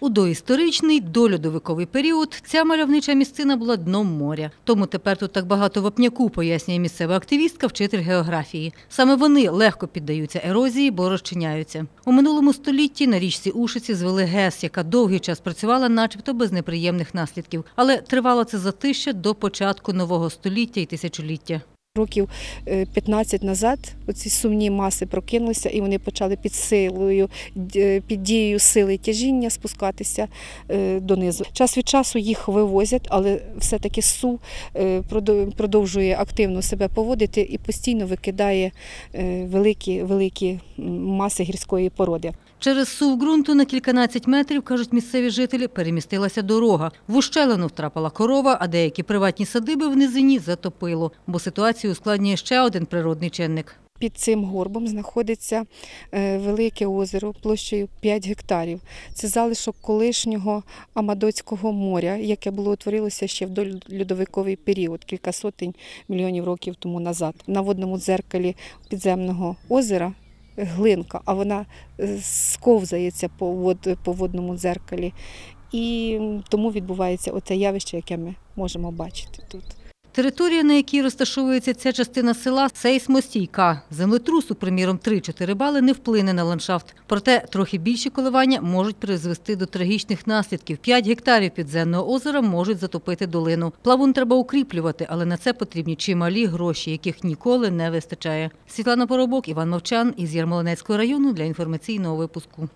У доісторичний дольодовиковий період ця мальовнича місцина була дном моря. Тому тепер тут так багато вапняку, пояснює місцева активістка, вчитель географії. Саме вони легко піддаються ерозії, бо розчиняються. У минулому столітті на річці Ушиці звели ГЕС, яка довгий час працювала, начебто без неприємних наслідків. Але тривало це затища до початку нового століття і тисячоліття років 15 е, назад оці сумні маси прокинулися і вони почали під силою, е, під дією сили тяжіння спускатися е, донизу. Час від часу їх вивозять, але все-таки су продовжує активно себе поводити і постійно викидає великі великі маси гірської породи. Через сув ґрунту на кільканадцять метрів, кажуть місцеві жителі, перемістилася дорога. В ущелину втрапила корова, а деякі приватні садиби в низині затопило, бо ситуацію ситуацію ускладнює ще один природний чинник. Під цим горбом знаходиться е, велике озеро площею 5 гектарів. Це залишок колишнього Амадоцького моря, яке було утворилося ще в дольльодовиковий період, кілька сотень мільйонів років тому назад. На водному дзеркалі підземного озера глинка, а вона е, сковзається по водному дзеркалі. І тому відбувається оце явище, яке ми можемо бачити тут. Територія, на якій розташовується ця частина села, сейсмостійка. Землетрусу, приміром, 3-4 бали не вплине на ландшафт. Проте трохи більші коливання можуть призвести до трагічних наслідків. 5 гектарів підземного озера можуть затопити долину. Плавун треба укріплювати, але на це потрібні чималі гроші, яких ніколи не вистачає. Світлана Поробок, Іван Мовчан із Ярмолинецького району для інформаційного випуску.